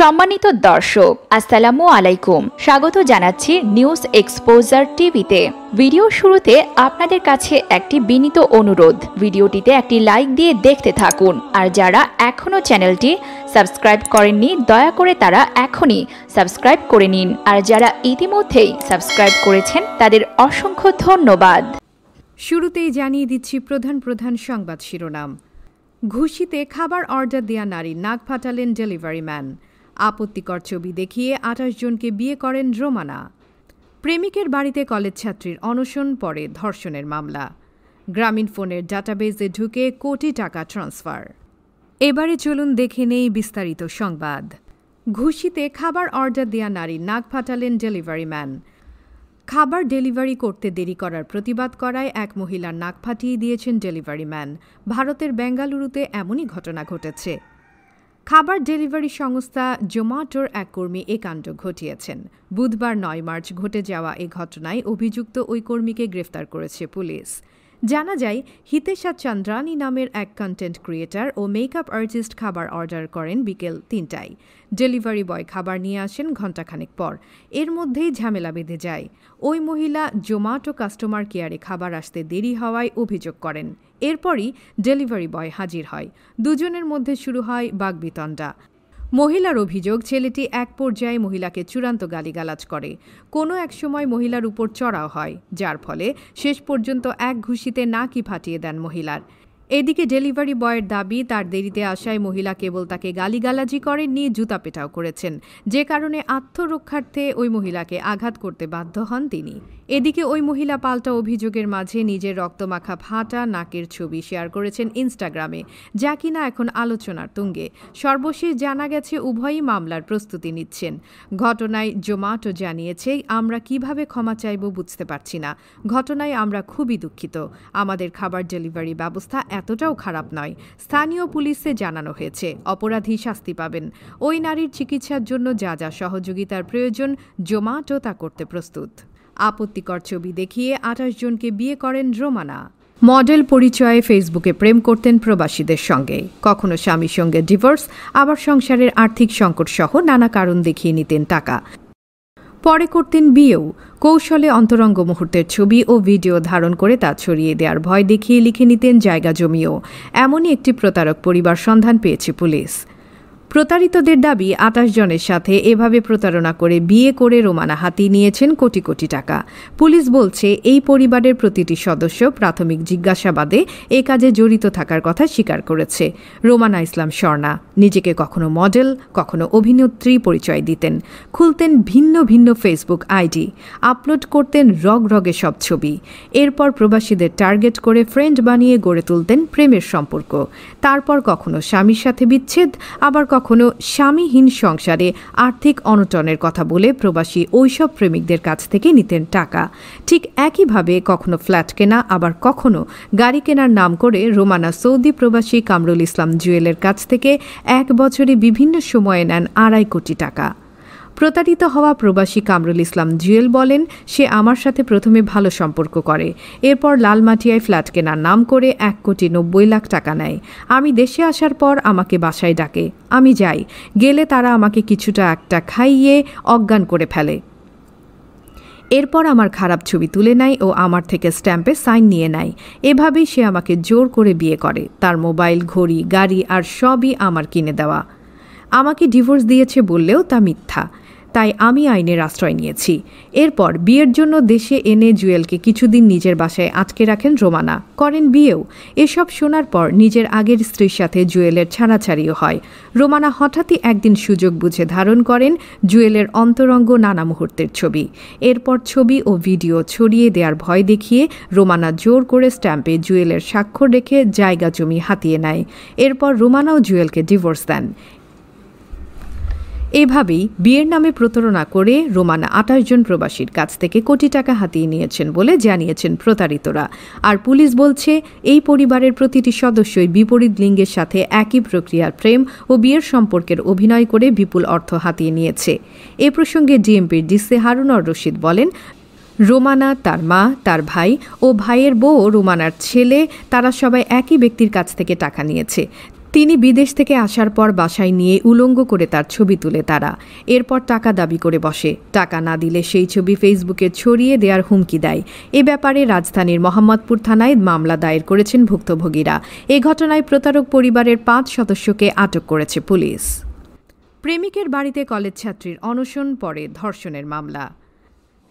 সম্মানিত দর্শক আসসালামু আলাইকুম স্বাগত জানাচ্ছি নিউজ এক্সপোজার টিভিতে ভিডিও শুরুতে আপনাদের কাছে একটি বিনীত অনুরোধ ভিডিওটিতে একটি লাইক দিয়ে দেখতে থাকুন আর যারা এখনও চ্যানেলটি সাবস্ক্রাইব করেননি দয়া করে তারা এখনই সাবস্ক্রাইব করে নিন আর যারা ইতিমধ্যেই সাবস্ক্রাইব করেছেন তাদের অসংখ্য ধন্যবাদ শুরুতেই জানিয়ে দিচ্ছি প্রধান প্রধান সংবাদ শিরোনাম ঘুষিতে খাবার অর্ডার দেয়া নারী নাক ফাটালেন ডেলিভারি ম্যান আপত্তিকর ছবি দেখিয়ে আঠাশ জনকে বিয়ে করেন রোমানা প্রেমিকের বাড়িতে কলেজ ছাত্রীর অনশন পরে ধর্ষণের মামলা গ্রামীণ ফোনের ডাটাবেজে ঢুকে কোটি টাকা ট্রান্সফার এবারে চলুন দেখে নেই বিস্তারিত সংবাদ ঘুষিতে খাবার অর্ডার দেয়া নারী নাক ফাটালেন ডেলিভারি ম্যান খাবার ডেলিভারি করতে দেরি করার প্রতিবাদ করায় এক মহিলার নাক ফাটিয়ে দিয়েছেন ডেলিভারি ম্যান ভারতের বেঙ্গালুরুতে এমনই ঘটনা ঘটেছে খাবার ডেলিভারি সংস্থা জোম্যাটোর এক কর্মী এ কাণ্ড ঘটিয়েছেন বুধবার নয় মার্চ ঘটে যাওয়া এ ঘটনায় অভিযুক্ত ওই কর্মীকে গ্রেফতার করেছে পুলিশ জানা যায় হিতেশা চান্দ্রানি নামের এক কন্টেন্ট ক্রিয়েটার ও মেকআপ আর্টিস্ট খাবার অর্ডার করেন বিকেল তিনটায় ডেলিভারি বয় খাবার নিয়ে আসেন ঘণ্টাখানেক পর এর মধ্যেই ঝামেলা বেঁধে যায় ওই মহিলা জোম্যাটো কাস্টমার কেয়ারে খাবার আসতে দেরি হওয়ায় অভিযোগ করেন এরপরই ডেলিভারি বয় হাজির হয় দুজনের মধ্যে শুরু হয় বাগবিতণ্ডা মহিলার অভিযোগ ছেলেটি এক পর্যায়ে মহিলাকে চূড়ান্ত গালিগালাজ করে কোনো এক সময় মহিলার উপর চড়াও হয় যার ফলে শেষ পর্যন্ত এক ঘুষিতে নাকি ফাটিয়ে দেন মহিলার এদিকে ডেলিভারি বয়ের দাবি তার দেরিতে আসায় মহিলা কেবল তাকে গালিগালাজি করেননি জুতা পেটাও করেছেন যে কারণে আত্মরক্ষার্থে ওই মহিলাকে আঘাত করতে বাধ্য হন তিনি এদিকে ওই মহিলা পাল্টা অভিযোগের মাঝে নিজের রক্তমাখা ফাটা নাকের ছবি শেয়ার করেছেন ইনস্টাগ্রামে যা কিনা এখন আলোচনার তুঙ্গে সর্বশেষ জানা গেছে উভয়ই মামলার প্রস্তুতি নিচ্ছেন ঘটনায় জোমাটো জানিয়েছে আমরা কিভাবে ক্ষমা চাইব বুঝতে পারছি না ঘটনায় আমরা খুবই দুঃখিত আমাদের খাবার ডেলিভারি ব্যবস্থা এতটাও খারাপ নয় স্থানীয় পুলিশে জানানো হয়েছে অপরাধী শাস্তি পাবেন ওই নারীর চিকিৎসার জন্য যা যা সহযোগিতার প্রয়োজন জোমাটো তা করতে প্রস্তুত আপত্তিকর ছবি দেখিয়ে আঠাশ জনকে বিয়ে করেন রোমানা মডেল পরিচয়ে ফেসবুকে প্রেম করতেন প্রবাসীদের সঙ্গে কখনো স্বামীর সঙ্গে ডিভোর্স আবার সংসারের আর্থিক সংকট সহ নানা কারণ দেখিয়ে নিতেন টাকা পরে করতেন বিয়েও কৌশলে অন্তরঙ্গ মুহূর্তের ছবি ও ভিডিও ধারণ করে তা ছড়িয়ে দেওয়ার ভয় দেখিয়ে লিখে নিতেন জায়গা জমিও এমনই একটি প্রতারক পরিবার সন্ধান পেয়েছে পুলিশ প্রতারিতদের দাবি আটাশ জনের সাথে এভাবে প্রতারণা করে বিয়ে করে রোমানা হাতি নিয়েছেন কোটি কোটি টাকা পুলিশ বলছে এই পরিবারের প্রতিটি সদস্য প্রাথমিক জিজ্ঞাসাবাদে এ কাজে জড়িত থাকার কথা স্বীকার করেছে রোমানা ইসলাম স্বর্ণা নিজেকে কখনো মডেল কখনো অভিনেত্রী পরিচয় দিতেন খুলতেন ভিন্ন ভিন্ন ফেসবুক আইডি আপলোড করতেন রগ রগে সব ছবি এরপর প্রবাসীদের টার্গেট করে ফ্রেন্ড বানিয়ে গড়ে তুলতেন প্রেমের সম্পর্ক তারপর কখনো স্বামীর সাথে বিচ্ছেদ আবার কখনো স্বামীহীন সংসারে আর্থিক অনটনের কথা বলে প্রবাসী ওইসব প্রেমিকদের কাছ থেকে নিতেন টাকা ঠিক একইভাবে কখনো ফ্ল্যাট কেনা আবার কখনো গাড়ি কেনার নাম করে রোমানা সৌদি প্রবাসী কামরুল ইসলাম জুয়েলের কাছ থেকে এক বছরে বিভিন্ন সময়ে নেন আড়াই কোটি টাকা প্রতারিত হওয়া প্রবাসী কামরুল ইসলাম জুয়েল বলেন সে আমার সাথে প্রথমে ভালো সম্পর্ক করে এরপর লালমাটিয়ায় ফ্ল্যাট কেনার নাম করে এক কোটি নব্বই লাখ টাকা নেয় আমি দেশে আসার পর আমাকে বাসায় ডাকে আমি যাই গেলে তারা আমাকে কিছুটা একটা খাইয়ে অজ্ঞান করে ফেলে এরপর আমার খারাপ ছবি তুলে নেয় ও আমার থেকে স্ট্যাম্পে সাইন নিয়ে নেয় এভাবেই সে আমাকে জোর করে বিয়ে করে তার মোবাইল ঘড়ি গাড়ি আর সবই আমার কিনে দেওয়া আমাকে ডিভোর্স দিয়েছে বললেও তা মিথ্যা তাই আমি আইনের আশ্রয় নিয়েছি এরপর বিয়ের জন্য দেশে এনে জুয়েলকে কিছুদিন নিজের বাসায় আটকে রাখেন রোমানা করেন বিয়েও এসব শোনার পর নিজের আগের স্ত্রীর সাথে জুয়েলের ছাড়াছাড়িও হয় রোমানা হঠাৎই একদিন সুযোগ বুঝে ধারণ করেন জুয়েলের অন্তরঙ্গ নানা মুহূর্তের ছবি এরপর ছবি ও ভিডিও ছড়িয়ে দেওয়ার ভয় দেখিয়ে রোমানা জোর করে স্ট্যাম্পে জুয়েলের স্বাক্ষর রেখে জায়গা জমি হাতিয়ে নেয় এরপর রোমানাও জুয়েলকে ডিভোর্স দেন এভাবেই বিয়ের নামে প্রতারণা করে রোমানা আটাশ জন প্রবাসীর কাছ থেকে কোটি টাকা হাতিয়ে নিয়েছেন বলে জানিয়েছেন প্রতারিতরা আর পুলিশ বলছে এই পরিবারের প্রতিটি সদস্যই বিপরীত লিঙ্গের সাথে একই প্রক্রিয়ার প্রেম ও বিয়ের সম্পর্কের অভিনয় করে বিপুল অর্থ হাতিয়ে নিয়েছে এ প্রসঙ্গে ডিএমপির ডিসি হারুনর রশিদ বলেন রোমানা তার মা তার ভাই ও ভাইয়ের বউ রোমানার ছেলে তারা সবাই একই ব্যক্তির কাছ থেকে টাকা নিয়েছে তিনি বিদেশ থেকে আসার পর বাসায় নিয়ে উলঙ্গ করে তার ছবি তুলে তারা এরপর টাকা দাবি করে বসে টাকা না দিলে সেই ছবি ফেসবুকে ছড়িয়ে দেওয়ার হুমকি দেয় এ ব্যাপারে রাজধানীর মোহাম্মদপুর থানায় মামলা দায়ের করেছেন ভুক্তভোগীরা এ ঘটনায় প্রতারক পরিবারের পাঁচ সদস্যকে আটক করেছে পুলিশ প্রেমিকের বাড়িতে কলেজ ছাত্রীর অনশন পরে ধর্ষণের মামলা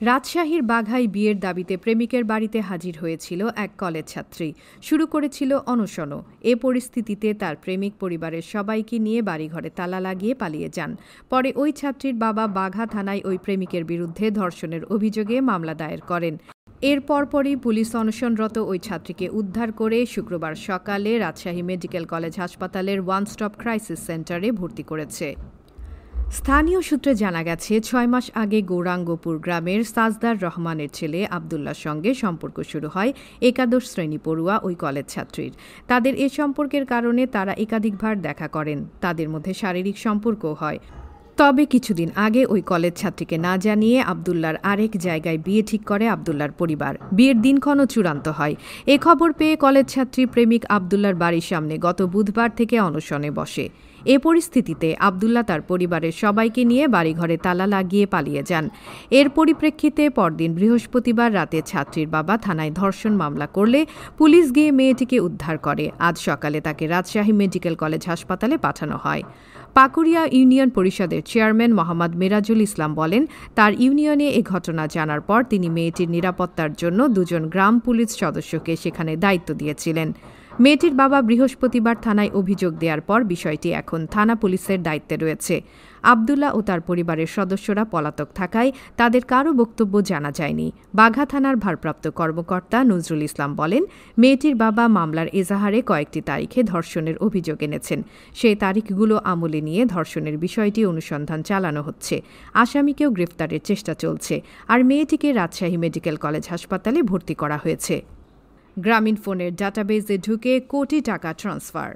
রাজশাহীর বাঘায় বিয়ের দাবিতে প্রেমিকের বাড়িতে হাজির হয়েছিল এক কলেজ ছাত্রী শুরু করেছিল অনশনও এ পরিস্থিতিতে তার প্রেমিক পরিবারের সবাইকে নিয়ে বাড়িঘরে তালা লাগিয়ে পালিয়ে যান পরে ওই ছাত্রীর বাবা বাঘা থানায় ওই প্রেমিকের বিরুদ্ধে ধর্ষণের অভিযোগে মামলা দায়ের করেন এর পরপরই পুলিশ অনশনরত ওই ছাত্রীকে উদ্ধার করে শুক্রবার সকালে রাজশাহী মেডিকেল কলেজ হাসপাতালের ওয়ান স্টপ ক্রাইসিস সেন্টারে ভর্তি করেছে স্থানীয় সূত্রে জানা গেছে ছয় মাস আগে গৌরাঙ্গপুর গ্রামের সাজদার রহমানের ছেলে আবদুল্লার সঙ্গে সম্পর্ক শুরু হয় একাদশ শ্রেণী পড়ুয়া ওই কলেজ ছাত্রীর তাদের এ সম্পর্কের কারণে তারা একাধিকবার দেখা করেন তাদের মধ্যে শারীরিক সম্পর্ক হয় তবে কিছুদিন আগে ওই কলেজ ছাত্রীকে না জানিয়ে আবদুল্লার আরেক জায়গায় বিয়ে ঠিক করে আবদুল্লার পরিবার বিয়ের দিনক্ষণও চূড়ান্ত হয় এ খবর পেয়ে কলেজ ছাত্রী প্রেমিক আবদুল্লার বাড়ির সামনে গত বুধবার থেকে অনশনে বসে এ পরিস্থিতিতে আবদুল্লা তার পরিবারের সবাইকে নিয়ে বাড়িঘরে তালা লাগিয়ে পালিয়ে যান এর পরিপ্রেক্ষিতে পরদিন বৃহস্পতিবার রাতে ছাত্রীর বাবা থানায় ধর্ষণ মামলা করলে পুলিশ গিয়ে মেয়েটিকে উদ্ধার করে আজ সকালে তাকে রাজশাহী মেডিকেল কলেজ হাসপাতালে পাঠানো হয় পাকুড়িয়া ইউনিয়ন পরিষদের চেয়ারম্যান মোহাম্মদ মেরাজুল ইসলাম বলেন তার ইউনিয়নে এ ঘটনা জানার পর তিনি মেয়েটির নিরাপত্তার জন্য দুজন গ্রাম পুলিশ সদস্যকে সেখানে দায়িত্ব দিয়েছিলেন মেয়েটির বাবা বৃহস্পতিবার থানায় অভিযোগ দেওয়ার পর বিষয়টি এখন থানা পুলিশের দায়িত্বে রয়েছে আবদুল্লাহ ও তার পরিবারের সদস্যরা পলাতক থাকায় তাদের কারও বক্তব্য জানা যায়নি বাঘা থানার ভারপ্রাপ্ত কর্মকর্তা নজরুল ইসলাম বলেন মেয়েটির বাবা মামলার এজাহারে কয়েকটি তারিখে ধর্ষণের অভিযোগ এনেছেন সেই তারিখগুলো আমলে নিয়ে ধর্ষণের বিষয়টি অনুসন্ধান চালানো হচ্ছে আসামিকেও গ্রেফতারের চেষ্টা চলছে আর মেয়েটিকে রাজশাহী মেডিকেল কলেজ হাসপাতালে ভর্তি করা হয়েছে গ্রামীণ ফোনের ডাটাবেজে ঢুকে কোটি টাকা ট্রান্সফার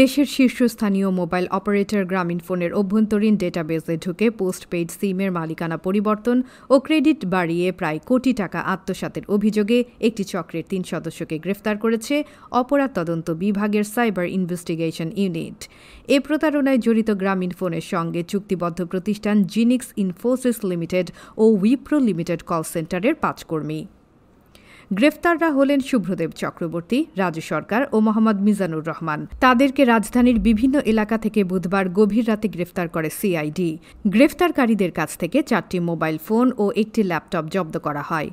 দেশের শীর্ষস্থানীয় মোবাইল অপারেটর গ্রামীণ ফোনের অভ্যন্তরীণ ডেটাবেজে ঢুকে পোস্ট পেইড সিমের মালিকানা পরিবর্তন ও ক্রেডিট বাড়িয়ে প্রায় কোটি টাকা আত্মসাতের অভিযোগে একটি চক্রের তিন সদস্যকে গ্রেফতার করেছে অপরাধ তদন্ত বিভাগের সাইবার ইনভেস্টিগেশন ইউনিট এ প্রতারণায় জড়িত গ্রামীণ ফোনের সঙ্গে চুক্তিবদ্ধ প্রতিষ্ঠান জিনিক্স ইনফোসিস লিমিটেড ও উইপ্রো লিমিটেড কল সেন্টারের পাঁচ কর্মী গ্রেফতাররা হলেন শুভ্রদেব চক্রবর্তী রাজু সরকার ও মোহাম্মদ মিজানুর রহমান তাদেরকে রাজধানীর বিভিন্ন এলাকা থেকে বুধবার গভীর রাতে গ্রেফতার করে সিআইডি গ্রেফতারকারীদের কাছ থেকে চারটি মোবাইল ফোন ও একটি ল্যাপটপ জব্দ করা হয়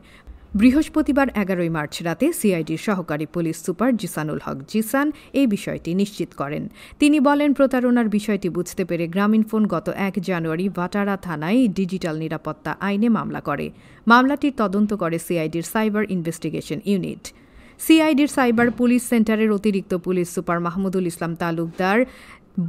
বৃহস্পতিবার এগারোই মার্চ রাতে সিআইডির সহকারী পুলিশ সুপার জিসানুল হক জিসান এই বিষয়টি নিশ্চিত করেন তিনি বলেন প্রতারণার বিষয়টি বুঝতে পেরে গ্রামীণফোন গত এক জানুয়ারি ভাটারা থানায় ডিজিটাল নিরাপত্তা আইনে মামলা করে মামলাটির তদন্ত করে সিআইডির সাইবার ইনভেস্টিগেশন ইউনিট সিআইডির সাইবার পুলিশ সেন্টারের অতিরিক্ত পুলিশ সুপার মাহমুদুল ইসলাম তালুকদার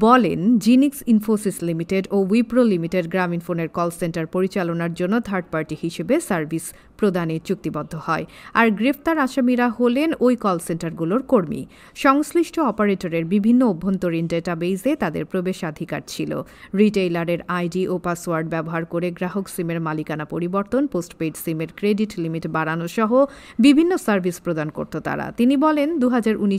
বলেন জিনিক্স ইনফোসিস লিমিটেড ও উইপ্রো লিমিটেড গ্রামীণ ফোনের কল সেন্টার পরিচালনার জন্য থার্ড পার্টি হিসেবে সার্ভিস প্রদানে চুক্তিবদ্ধ হয় আর গ্রেফতার আসামিরা হলেন ওই কল সেন্টারগুলোর কর্মী সংশ্লিষ্ট অপারেটরের বিভিন্ন অভ্যন্তরীণ ডেটাবেইজে তাদের প্রবেশাধিকার ছিল রিটেইলারের আইডি ও পাসওয়ার্ড ব্যবহার করে গ্রাহক সিমের মালিকানা পরিবর্তন পোস্টপেইড সিমের ক্রেডিট লিমিট বাড়ানো সহ বিভিন্ন সার্ভিস প্রদান করত তারা তিনি বলেন দু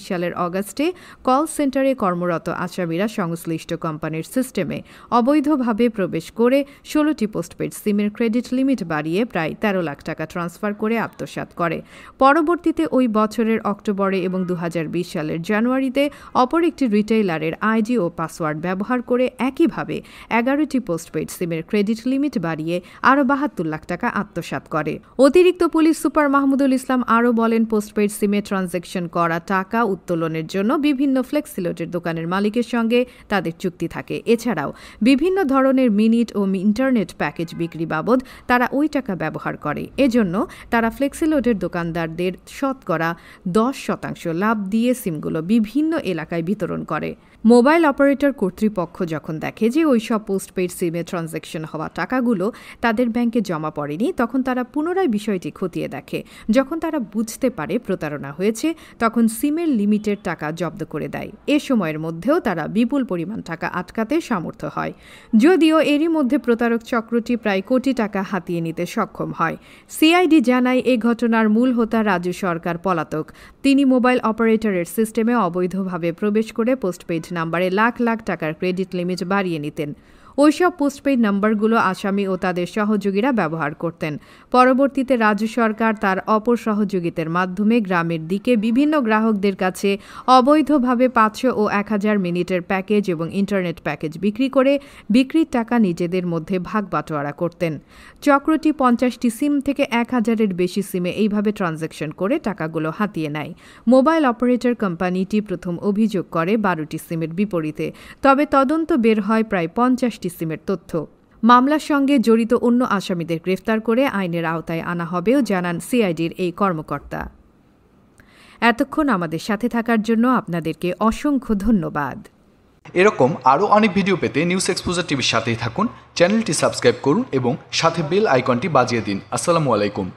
সালের অগাস্টে কল সেন্টারে কর্মরত আসামিরা সংশ্লিষ্ট কোম্পানির সিস্টেমে অবৈধভাবে প্রবেশ করে ষোলোটি পোস্টপেড সিমের ক্রেডিট লিমিট বাড়িয়ে প্রায় তেরো লাখ টাকা টাকা ট্রান্সফার করে আত্মসাত করে পরবর্তীতে ওই বছরের অক্টোবরে এবং দু সালের জানুয়ারিতে অপর একটি রিটেইলারের আইডি ও পাসওয়ার্ড ব্যবহার করে একইভাবে এগারোটি পোস্টপেড সিমের ক্রেডিট লিমিট বাড়িয়ে আরও বাহাত্তর লাখ টাকা আত্মসাত করে অতিরিক্ত পুলিশ সুপার মাহমুদুল ইসলাম আরও বলেন পোস্টপেড সিমে ট্রানজেকশন করা টাকা উত্তোলনের জন্য বিভিন্ন ফ্লেক্সিলোটের দোকানের মালিকের সঙ্গে তাদের চুক্তি থাকে এছাড়াও বিভিন্ন ধরনের মিনিট ও ইন্টারনেট প্যাকেজ বিক্রি বাবদ তারা ওই টাকা ব্যবহার করে এজন্য জন্য তারা ফ্লেক্সিলোডের দোকানদারদের শতকরা দশ শতাংশ লাভ দিয়ে সিমগুলো বিভিন্ন এলাকায় বিতরণ করে মোবাইল অপারেটর কর্তৃপক্ষ যখন দেখে যে ওই পোস্ট পোস্টপেড সিমে ট্রানজ্যাকশন হওয়া টাকাগুলো তাদের ব্যাংকে জমা পড়েনি তখন তারা পুনরায় বিষয়টি খতিয়ে দেখে যখন তারা বুঝতে পারে প্রতারণা হয়েছে তখন সিমের লিমিটের টাকা জব্দ করে দেয় এ সময়ের মধ্যেও তারা বিপুল পরিমাণ টাকা আটকাতে সামর্থ্য হয় যদিও এরই মধ্যে প্রতারক চক্রটি প্রায় কোটি টাকা হাতিয়ে নিতে সক্ষম হয় সিআইডি জানায় এ ঘটনার মূল হোতা রাজু সরকার পলাতক তিনি মোবাইল অপারেটরের সিস্টেমে অবৈধভাবে প্রবেশ করে পোস্টপেইড নাম্বারে লাখ লাখ টাকার ক্রেডিট লিমিট বাড়িয়ে নিতেন ওইসব পোস্টপেইড নাম্বারগুলো আসামি ও তাদের সহযোগীরা ব্যবহার করতেন পরবর্তীতে রাজ্য সরকার তার অপর সহযোগিতার মাধ্যমে গ্রামের দিকে বিভিন্ন গ্রাহকদের কাছে অবৈধভাবে পাঁচশো ও এক হাজার মিনিটের প্যাকেজ এবং ইন্টারনেট প্যাকেজ বিক্রি করে বিক্রির টাকা নিজেদের মধ্যে ভাগ বাটোয়ারা করতেন চক্রটি পঞ্চাশটি সিম থেকে এক হাজারের বেশি সিমে এইভাবে ট্রানজ্যাকশন করে টাকাগুলো হাতিয়ে নেয় মোবাইল অপারেটর কোম্পানিটি প্রথম অভিযোগ করে বারোটি সিমের বিপরীতে তবে তদন্ত বের হয় প্রায় পঞ্চাশটি ইবটিসিমের তথ্য মামলার সঙ্গে জড়িত অন্য আসামিদের গ্রেফতার করে আইনের আওতায় আনা হবেও জানান সিআইডির এই কর্মকর্তা এতক্ষণ আমাদের সাথে থাকার জন্য আপনাদেরকে অসংখ্য ধন্যবাদ এরকম আরও অনেক ভিডিও পেতে নিউজ এক্সপোজার টিভির সাথেই থাকুন চ্যানেলটি সাবস্ক্রাইব করুন এবং সাথে বেল আইকনটি বাজিয়ে দিন আসসালামু আলাইকুম